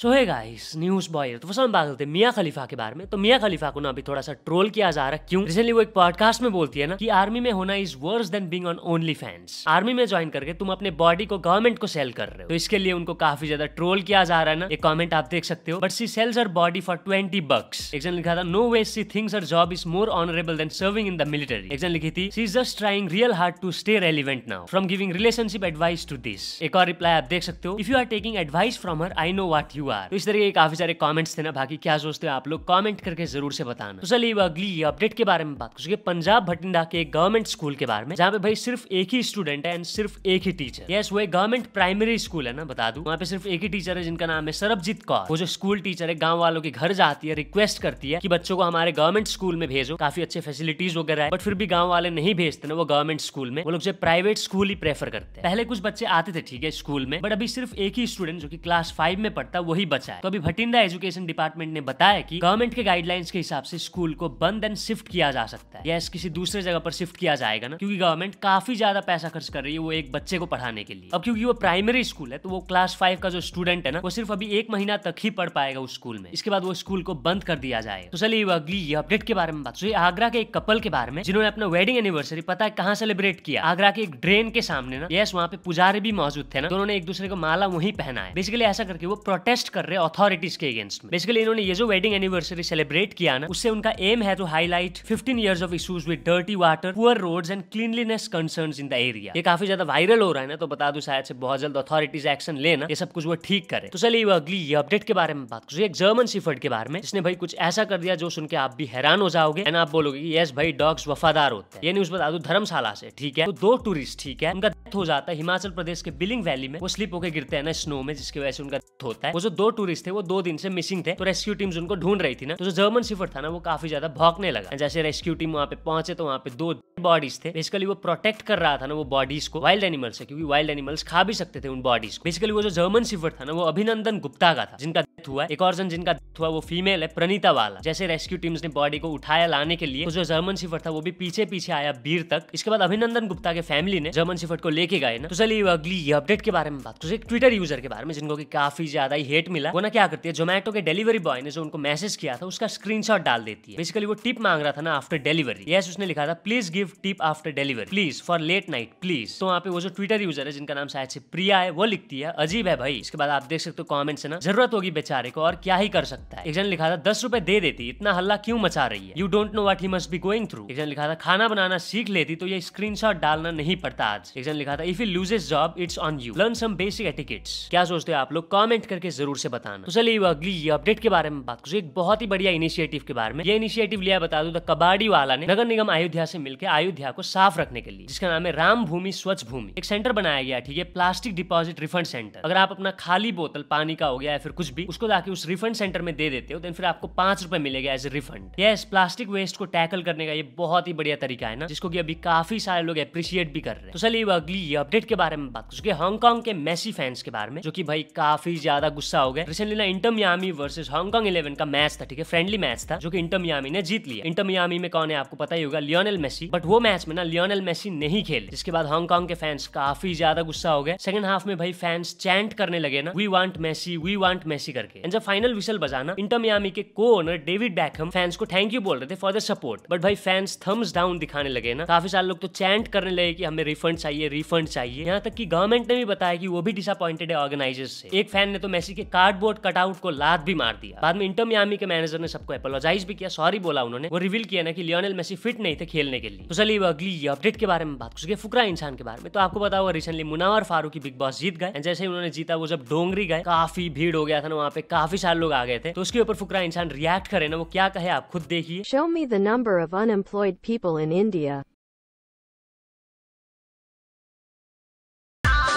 सो है guys news boy तो फसल हम बात करते हैं मियाँ खलीफा के बारे में तो मिया खलीफा को ना अभी थोड़ा सा ट्रोल किया जा रहा है क्यों रिसेंटली वो एक पॉडकास्ट में बोलती है ना कि आर्मी में होना is worse than being on only fans army में ज्वाइन करके तुम अपने बॉडी को गवर्नमेंट को सेल कर रहे हो तो इसके लिए उनको काफी ज्यादा ट्रोल किया जा रहा है ना एक कॉमेंट आप देख सकते हो but she sells her body for twenty bucks एक जन लिखा था no way she thinks her job is more honourable than serving in the military एक जन लिखी थी she is just trying real hard to stay relevant now from giving relationship advice to this एक और रिप्लाई आप देख सकते हो if you are taking advice from her I know what you bar तो इस तरह के काफी सारे कॉमेंट्स थे ना बाकी क्या सोचते हो आप लोग कॉमेंट करके जरूर से बताना तो चलिए अगली अपडेट के बारे में बात करेंगे पंजाब भटिंडा के गवर्नमेंट स्कूल के बारे में जहाँ पे भाई सिर्फ एक ही स्टूडेंट है एंड सिर्फ एक ही टीचर यस वो गवर्नमेंट प्राइमरी स्कूल है ना बता दू वहाँ पे सिर्फ एक ही टीचर है जिनका नाम है सरबजीत कौर वो जो स्कूल टीचर है गाँव वालों के घर जाती है रिक्वेस्ट करती है की बच्चों को हमारे गवर्नमेंट स्कूल में भेजो काफी अच्छे फैसिलिटीज वगैरह है बट फिर भी गाँव वाले नहीं भेजते ना वो गवर्नमेंट स्कूल में वो लोग जो प्राइवेट स्कूल ही प्रेफर करते हैं पहले कुछ बच्चे आते थे ठीक है स्कूल में बट अभी सिर्फ एक ही स्टूडेंट जो की क्लास फाइव में पढ़ता वही ही बचा है तो अभी भटिंडा एजुकेशन डिपार्टमेंट ने बताया कि गवर्नमेंट के गाइडलाइंस के हिसाब से स्कूल को बंद एंड शिफ्ट किया जा सकता है या किसी दूसरे जगह पर शिफ्ट किया जाएगा ना क्योंकि गवर्नमेंट काफी ज्यादा पैसा खर्च कर रही है वो एक बच्चे को पढ़ाने के लिए अब क्योंकि वो प्राइमरी स्कूल है तो वो क्लास फाइव का जो स्टूडेंट है ना वो सिर्फ अभी एक महीना तक ही पढ़ पाएगा उस स्कूल में इसके बाद वो स्कूल को बंद कर दिया जाएगा तो चलिए अगली ये अपडेट के बारे में बात सुनिए आगरा के एक कपल के बारे में जिन्होंने अपना वेडिंग एनिवर्सरी पता है कहाँ सेलिब्रेट किया आगरा के एक ड्रेन के सामने ना यस वहाँ पे पुजारी भी मौजूद थे ना दोनों तो ने एक दूसरे को माला वहीं पहना है बेसिकली ऐसा करके वो प्रोटेस्ट कर रहे अथॉरिटीज के अगेंस्ट में बेसिकली इन्होंने ये जो वेडिंग एनिवर्सरी सेलिब्रेट किया ना उससे उनका एम है to highlight fifteen years of issues with dirty water poor road and cleanliness concern in the area ये काफी ज्यादा वायरल हो रहा है ना तो बता दू शायद से बहुत जल्द अथॉरिटीज एक्शन लेना ये सब कुछ वो ठीक करे तो चलिए अगली ये अपडेट के बारे में बात करो एक जर्मन सीफर्ड के बारे में जिसने भाई कुछ ऐसा कर दिया जो सुन के आप भी हैरान हो जाओगे एंड आप बोलोगे की यस भाई डॉग्स वफादार होते हैं ये न्यूज बता दू धर्मशाला से ठीक है तो दो टूरिस्ट ठीक है उनका डेथ हो जाता है हिमाचल प्रदेश के बिलिंग वैली में वो स्लिप होकर गिरते हैं ना स्नो में जिसकी वजह से उनका डेथ होता है वो जो दो टूरिस्ट थे वो दो दिन से मिसिंग थे तो रेस्क्यू टीम उनको ढूंढ रही थी ना तो जो जर्मन सिफर था ना वो काफी ज्यादा भौकने लगा जैसे रेस्क्यू टीम वहाँ पे पहुंचे तो वहाँ पे दो बॉडीज थे बेसिकली वो प्रोटेक्ट कर रहा था ना वो बॉडीज को वाइल्ड एनिमल्स से क्योंकि वाइल्ड एनिमल्स खा भी सकते थे उन बॉडीज को बेसिकली वो जो जर्मन सिफर था ना वो अभिनंदन गुप्ता का था जिनका डेथ हुआ एक और जन जिनका डेथ हुआ वो फीमेल है प्रणीता वाला जैसे रेस्क्यू टीम्स ने बॉडी को उठाया लाने के लिए तो जो जर्मन सिफर था वो भी पीछे पीछे आया बीर तक इसके बाद अभिनंदन गुप्ता के फैमिली ने जर्मन सिफर को लेके गए ना तो चलिए अगली अपडेट के बारे में बात तो एक ट्विटर यूजर के बारे में जिनको की काफी ज्यादा हेट मिला वो ना क्या करती है जोमेटो के डिलीवरी बॉय ने जो उनको मैसेज किया था उसका स्क्रीन डाल देती है बेसिकली वो टिप मांग रहा था ना आफ्टर डिलीवरी यस उसने लिखा था please give tip after delivery please for late night please तो वहाँ पे वो जो ट्विटर यूजर है जिनका नाम शायद से प्रिया है वो लिखती है अजीब है भाई इसके बाद आप देख सकते हो कॉमेंट से ना जरूरत होगी बेचारे को और क्या ही कर सकता है एक जन लिखा था दस रुपए दे देती इतना हल्ला क्यों मचा रही है you don't know what he must be going through एक जन लिखा था खाना बनाना सीख लेती तो ये स्क्रीन डालना नहीं पड़ता आज एक जन लिखा था if you loses job it's on you learn some basic etiquettes क्या सोचते हो आप लोग कॉमेंट करके जरूर जरूर से बताना तो चलिए अगली अपडेट के बारे में बात एक बहुत ही बढ़िया इनिशिएटिव के बारे में ये इनिशिएटिव लिया बता दू तो कबाड़ी वाला ने नगर निगम अयोध्या से मिलकर अयोध्या को साफ रखने के लिए जिसका नाम है राम भूमि स्वच्छ भूमि एक सेंटर बनाया गया ठीक है प्लास्टिक डिपॉजिट रिफंड सेंटर अगर आप अपना खाली बोतल पानी का हो गया या फिर कुछ भी उसको जाके उस रिफंड सेंटर में दे देते हो तो फिर आपको पांच रुपए मिलेगा as a refund yes plastic waste को टैकल करने का ये बहुत ही बढ़िया तरीका है ना जिसको की अभी काफी सारे लोग अप्रिशिएट भी कर रहे हैं तो चलिए अगली अपडेट के बारे में बात कर हांगकॉन्ग के मैसी फैंस के बारे में जो की भाई काफी ज्यादा गुस्सा गुस्सा हो गए रिसेंटली ना Inter Miami versus Hong Kong eleven का मैच था ठीक है फ्रेंडली मैच था जो कि इंटर मियामी ने जीत लिया इंटर मियामी में कौन है आपको पता ही होगा लियोनल मेसी बट वो मैच में ना लियोनल मेसी नहीं खेले जिसके बाद हांगकांग के फैंस काफी ज्यादा गुस्सा हो गए सेकंड हाफ में भाई फैंस चैंट करने लगे ना we want Messi we want Messi करके एंड जब फाइनल विसल बजाना इंटर मियामी के को ओनर डेविड बैकहम फैंस को थैंक यू बोल रहे थे फॉर द सपोर्ट बट भाई फैंस थम्स डाउन दिखाने लगे ना काफी सारे लोग तो चैंट करने लगे कि हमें रिफंड चाहिए रिफंड चाहिए यहाँ तक कि गवर्नमेंट ने भी बताया कि वो भी डिसअपॉइंटेड है ऑर्गेनाइजर से एक फैन ने तो मैसी के कार्डबोर्ड कटआउट को लात भी मार दिया बाद में इंटर मियामी के मैनेजर ने सबको एपोलोजाइज भी किया सॉरी बोला उन्होंने वो रिवील किया ना कि लियोनेल मेसी फिट नहीं थे खेलने के लिए तो चलिए अगली अपडेट के बारे में बात कर फुकरा इंसान के बारे में तो आपको बताओ रिसेंटली मुनावर फारूक बिग बॉस जीत गए जैसे ही उन्होंने जीता वो जब डोंगरी गए काफी भीड़ हो गया था ना वहाँ पे काफी सारे लोग आ गए थे तो उसके ऊपर फुकरा इंसान रिएक्ट करे ना वो क्या कहे आप खुद देखिए show me the number of unemployed people in India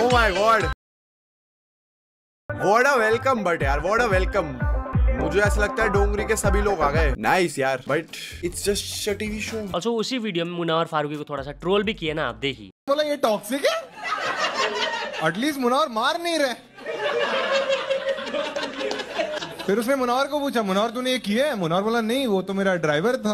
Oh my god! What a welcome but यार वोडा अ वेलकम मुझे ऐसा लगता है डोंगरी के सभी लोग आ गए नाइस यार but it's just a TV show अच्छा उसी वीडियो में मुन्ना और फारूकी को थोड़ा सा ट्रोल भी किया ना आप देखिए बोला ये टॉक्सिक है एटलीस्ट मुन्ना और मार नहीं रहे फिर उसने मुनार को पूछा मुनार तूने ये किया है मुनार बोला नहीं वो तो मेरा ड्राइवर था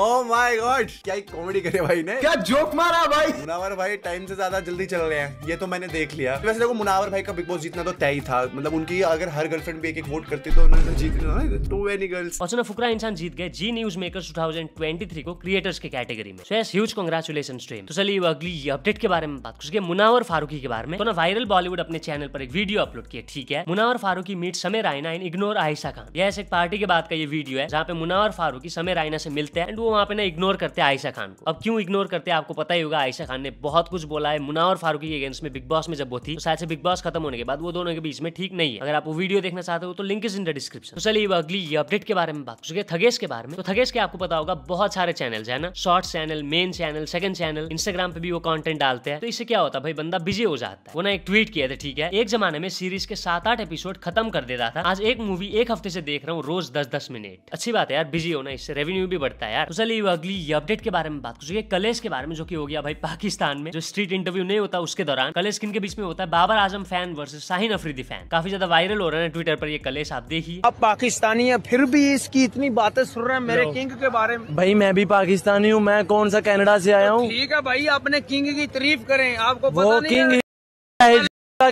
ओह माय गॉड क्या कॉमेडी करे भाई ने क्या जोक मारा भाई मुनावर भाई टाइम से ज्यादा जल्दी चल रहे हैं ये तो मैंने देख लिया वैसे देखो मुनावर भाई का बिग बॉस जीतना तो तय ही था मतलब उनकी अगर हर गर्लफ्रेंड भी एक एक वोट करती तो उन्होंने तो जीत लिया टू एनी गर्ल्स और चलो फुकरा इंसान जीत गए जी न्यूज मेकर्स 2023 को क्रिएटर्स के कैटेगरी में यस ह्यूज कांग्रेचुलेशन स्ट्रीम तो चलिए अगली अपडेट के बारे में बात कुछ मुनावर फारूकी के बारे में तो ना वायरल बॉलीवुड अपने चैनल पर एक वीडियो अपलोड किया ठीक है Munawar Faruqui meet Samay Raina in ignore Ayesha Khan यह एक पार्टी के बाद का ये वीडियो है जहाँ पे मुना और फारूकी समय रायना से मिलते हैं एंड वो वहाँ पे ना इग्नोर करते हैं आयशा खान को अब क्यों इग्नोर करते हैं आपको पता ही होगा आयशा खान ने बहुत कुछ बोला है मुना और फारूकी के अगेंस्ट में बिग बॉस में जब वो थी तो शायद से बिग बॉस खत्म होने के बाद वो दोनों के बीच में ठीक नहीं है अगर आप वो वीडियो देखना चाहते हो तो link is in the description तो चलिए अगली अपडेट के बारे में बात चुके थगेश के बारे में तो थगेश के आपको पता होगा बहुत सारे चैनल है ना short channel main channel second channel Instagram पे भी वो कॉन्टेंट डालते हैं तो इससे क्या होता है भाई बंदा बिजी हो जाता है वो ना एक ट्वीट किया था ठीक है एक जमाने में सीरीज के सात आठ एपिसोड खत्म कर देता था आज एक मूवी एक हफ्ते से देख रहा हूँ रोज दस दस मिनट अच्छी बात है यार बिजी होना इससे रेवेन्यू भी बढ़ता है यार तो चलिए अगली अपडेट के बारे में बात करिए कलेश के बारे में जो की हो गया भाई पाकिस्तान में जो स्ट्रीट इंटरव्यू नहीं होता उसके दौरान कलेश किन के बीच में होता है Babar Azam fan versus Shaheen Afridi fan काफी ज्यादा वायरल हो रहा है ट्विटर पर ये कलेश आप देखिए अब पाकिस्तानी है फिर भी इसकी इतनी बातें सुन रहे हैं मेरे किंग के बारे में भाई मैं भी पाकिस्तानी हूँ मैं कौन सा कैनेडा से आया तो हूँ ठीक है भाई अपने किंग की तारीफ करें आपको वो किंग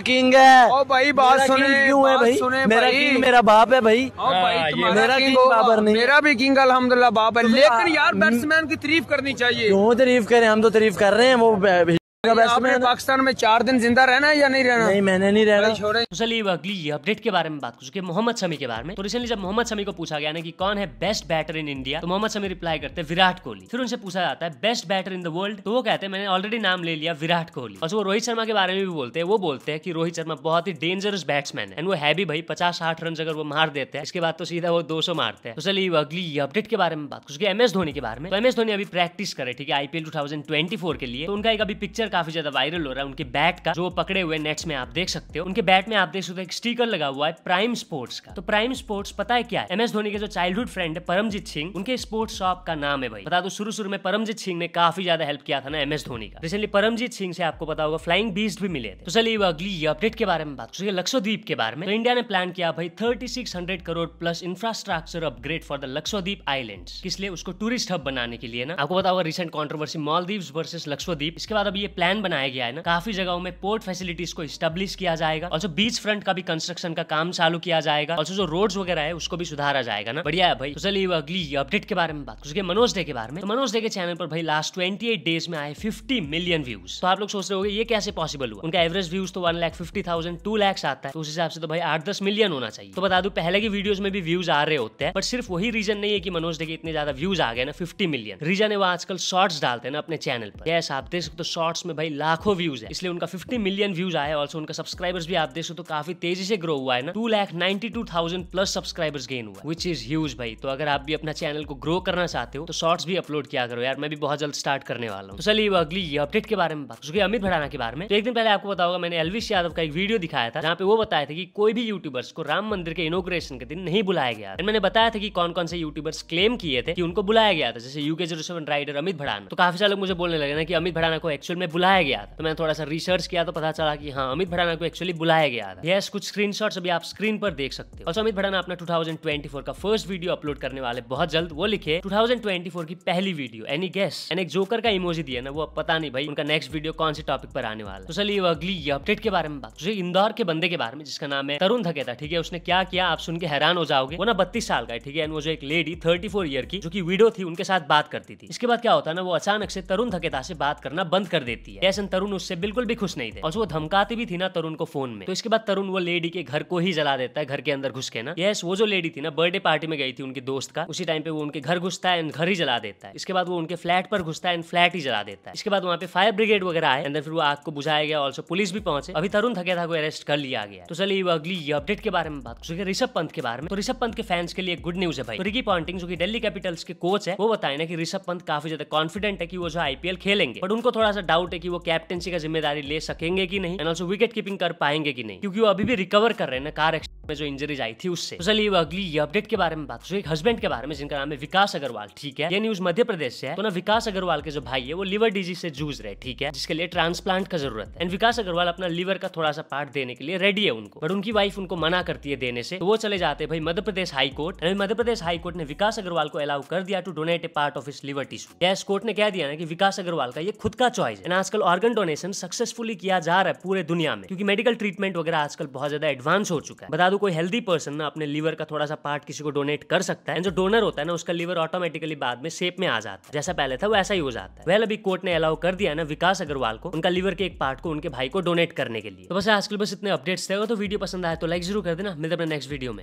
किंग है ओ भाई बात सुने क्यों है भाई सुने मेरा किंग मेरा बाप है भाई ओ भाई हाँ, मेरा किंग बाबर नहीं मेरा भी किंग अल्हम्दुलिल्लाह बाप है तो लेकिन यार बैट्समैन की तारीफ करनी चाहिए क्यों तारीफ करें हम तो तारीफ कर रहे हैं वो तो पाकिस्तान में चार दिन जिंदा रहना है या नहीं रहना नहीं मैंने नहीं रहना छोड़े मुसलीब तो अगली अपडेट के बारे में बात कर चुके मोहम्मद शमी के बारे में तो रिसेंटली जब मोहम्मद शमी को पूछा गया ना कि कौन है बेस्ट बैटर इन इंडिया तो मोहम्मद शमी रिप्लाई करते विराट कोहली फिर उनसे पूछा जाता है best batter in the world तो वो कहते हैं मैंने ऑलरेडी नाम ले लिया विराट कोहली और वो रोहित शर्मा के बारे में भी बोलते हैं वो बोलते हैं कि रोहित शर्मा बहुत ही डेंजरस बैट्समैन है एंड वो है भी भाई पचास साठ रन अगर वो मार देते हैं इसके बाद तो सीधा वो दो मारते हैं तो चलिए अगली अपडेट के बारे में बात कर चुके एम एस धोनी के बारे में तो एम एस धोनी अभी प्रैक्टिस करे ठीक है आईपीएल टू के लिए तो उनका एक अभी पिक्चर काफी ज्यादा वायरल हो रहा है उनके बैट का जो पकड़े हुए नेट्स में आप देख सकते हो उनके बैट में आप देख सकते हो एक लगा हुआ है प्राइम स्पोर्ट्स का तो प्राइम स्पोर्ट्स पता है क्या है एम एस धोनी के जो चाइल्डहुड फ्रेंड है परमजीत सिंह उनके स्पोर्ट्स शॉप का नाम है भाई बता दो शुरू शुरू में परमजीत सिंह ने काफी ज्यादा हेल्प किया था ना एम एस धोनी का रिसेंटली परमजीत सिंह से आपको पता होगा फ्लाइंग बीस्ट भी मिले थे तो चलिए अगली अपडेट के बारे में बात करिए लक्षद्वीप के बारे में तो इंडिया ने प्लान किया भाई thirty six hundred crore plus infrastructure upgrade for the Lakshadweep island इसलिए उसको टूरिस्ट हब बनाने के लिए ना आपको पता होगा recent controversy Maldives versus Lakshadweep इसके बाद अब ये प्लान बनाया गया है ना काफी जगहों में पोर्ट फैसिलिटीज को स्टेब्लिश किया जाएगा और बीच फ्रंट का भी कंस्ट्रक्शन का काम चालू किया जाएगा और जो रोड वगैरह है उसको भी सुधारा जाएगा ना बढ़िया है भाई तो चलिए अगली अपडेट के बारे में बात उसके मनोज डे के बारे में तो मनोज डे के चैनल पर भाई लास्ट ट्वेंटी डेज में आए फिफ्टी मिलियन व्यूज तो आप लोग सोच रहे हो ये कैसे पॉसिबल हुआ उनका एवरेज व्यूज तो one lakh fifty thousand two lakhs आता है तो उस हिसाब से तो भाई आठ दस मिलियन होना चाहिए तो बता दू पहले की वीडियो में भी व्यूज आ रहे होते हैं पर सिर्फ वही रीजन नहीं है कि मनोज डे के इतने ज्यादा व्यूज आ गए ना फिफ्टी मिलियन रीजन है वो आजकल शॉर्ट्स डालते हैं ना अपने चैनल पर यस आप देख सकते हो शॉर्ट्स जिसमें भाई लाखों व्यूज है इसलिए उनका फिफ्टी मिलियन व्यूज आया ऑल्सो उनका सब्सक्राइबर्स भी आप देख सकते तो काफी तेजी से ग्रो हुआ है ना two lakh ninety two thousand plus subscribers gain हुआ विच इज ह्यूज भाई तो अगर आप भी अपना चैनल को ग्रो करना चाहते हो तो शॉर्ट्स भी अपलोड किया करो यार मैं भी बहुत जल्द स्टार्ट करने वाला हूँ तो चलिए अगली अपडेट के बारे में बात क्योंकि अमित भड़ाना के बारे में तो एक दिन पहले आपको बताओगा मैंने अलविश यादव का एक वीडियो दिखाया था जहाँ पे वो बताया था कि कोई भी यूट्यूबर्स को राम मंदिर के इनोग्रेशन के दिन नहीं बुलाया गया था मैंने बताया था कि कौन कौन से यूट्यूबर्स क्लेम किए थे कि उनको बुलाया गया था जैसे UK zero rider Amit Bhadana तो काफी सारे लोग मुझे बोलने लगे ना कि अमित भड़ाना को एक्चुअल में बुलाया गया था तो मैंने थोड़ा सा रिसर्च किया तो पता चला कि हाँ अमित भड़ाना को एक्चुअली बुलाया गया था यस कुछ स्क्रीन अभी आप स्क्रीन पर देख सकते हो और अमित भड़ाना अपना टू का फर्स्ट वीडियो अपलोड करने वाले बहुत जल्द वो लिखे टू की पहली वीडियो एनी गेस एंड एक जोकर का इमोजी दिया ना वो पता नहीं भाई उनका नेक्स्ट वीडियो कौन से टॉपिक पर आने वाला तो चलिए अगली अपडेट के बारे में बात इंदौर के बंदे के बारे में जिसका नाम है तरुण धकेता ठीक है उसने क्या किया आप सुन के हैरान हो जाओगे वो ना बत्तीस साल का है ठीक है एंड वो जो एक लेडी थर्टी फोर ईयर की जो की वीडियो थी उनके साथ बात करती थी इसके बाद क्या होता है ना वो अचानक से तरुण धकेता से बात करना बंद कर देती देती है ऐसा तरुण उससे बिल्कुल भी खुश नहीं थे और वो धमकाती भी थी ना तरुण को फोन में तो इसके बाद तरुण वो लेडी के घर को ही जला देता है घर के अंदर घुस के ना यस वो जो लेडी थी ना बर्थडे पार्टी में गई थी उनके दोस्त का उसी टाइम पे वो उनके घर घुसता है घर ही जला देता है इसके बाद वो उनके फ्लैट पर घुसता है फ्लैट ही जला देता है इसके बाद वहाँ पे फायर ब्रिगेड वगैरह आए अंदर फिर वो आग को बुझाया गया ऑल्सो पुलिस भी पहुंचे अभी तरुण थके था को अरेस्ट कर लिया गया तो चलिए अगली अपडेट के बारे में बात करेंगे ऋषभ पंत के बारे में तो ऋषभ पंत के फैंस के लिए गुड न्यूज है भाई रिकी तो पॉन्टिंग जो कि दिल्ली कैपिटल्स के कोच है वो बताए ना कि ऋषभ पंत काफी ज्यादा कॉन्फिडेंट है कि वो जो आईपीएल खेलेंगे बट उनको थोड़ा सा डाउट है कि वो कैप्टनसी का जिम्मेदारी ले सकेंगे कि नहीं एंड ऑल्सो विकेट कीपिंग कर पाएंगे कि नहीं क्योंकि वो अभी भी रिकवर कर रहे हैं ना कार में जो इंजरीज आई थी उससे तो चलिए अगली ये अपडेट के बारे में बात सो एक हस्बैंड के बारे में जिनका नाम है विकास अग्रवाल ठीक है ये न्यूज मध्य प्रदेश से है तो ना विकास अग्रवाल के जो भाई है वो लिवर डिजीज से जूझ रहे ठीक है जिसके लिए ट्रांसप्लांट का जरूरत है एंड विकास अग्रवाल अपना लिवर का थोड़ा सा पार्ट देने के लिए रेडी है उनको बट उनकी वाइफ उनको मना करती है देने से तो वो चले जाते भाई Madhya Pradesh high court Madhya Pradesh high court ने विकास अग्रवाल को अलाउ कर दिया to donate a part of his liver tissue yes court ने कह दिया ना कि विकास अग्रवाल का ये खुद का चॉइस है आजकल ऑर्गन डोनेशन सक्सेसफुली किया जा रहा है पूरे दुनिया में क्योंकि मेडिकल ट्रीटमेंट वगैरह आजकल बहुत ज्यादा एडवांस हो चुका है बता दो कोई हेल्दी पर्सन ना अपने लीवर का थोड़ा सा पार्ट किसी को डोनेट कर सकता है जो डोनर होता है ना उसका लीवर ऑटोमेटिकली बाद में शेप में आ जाता है जैसा पहले था वैसा ही हो जाता है वेल अभी कोर्ट ने अलाउ कर दिया ना विकास अग्रवाल को उनका लीवर के एक पार्ट को उनके भाई को डोनेट करने के लिए तो बस आजकल बस इतने अपडेट्स थे तो वीडियो पसंद आए तो लाइक जरूर कर देना मिलते अपने नेक्स्ट वीडियो में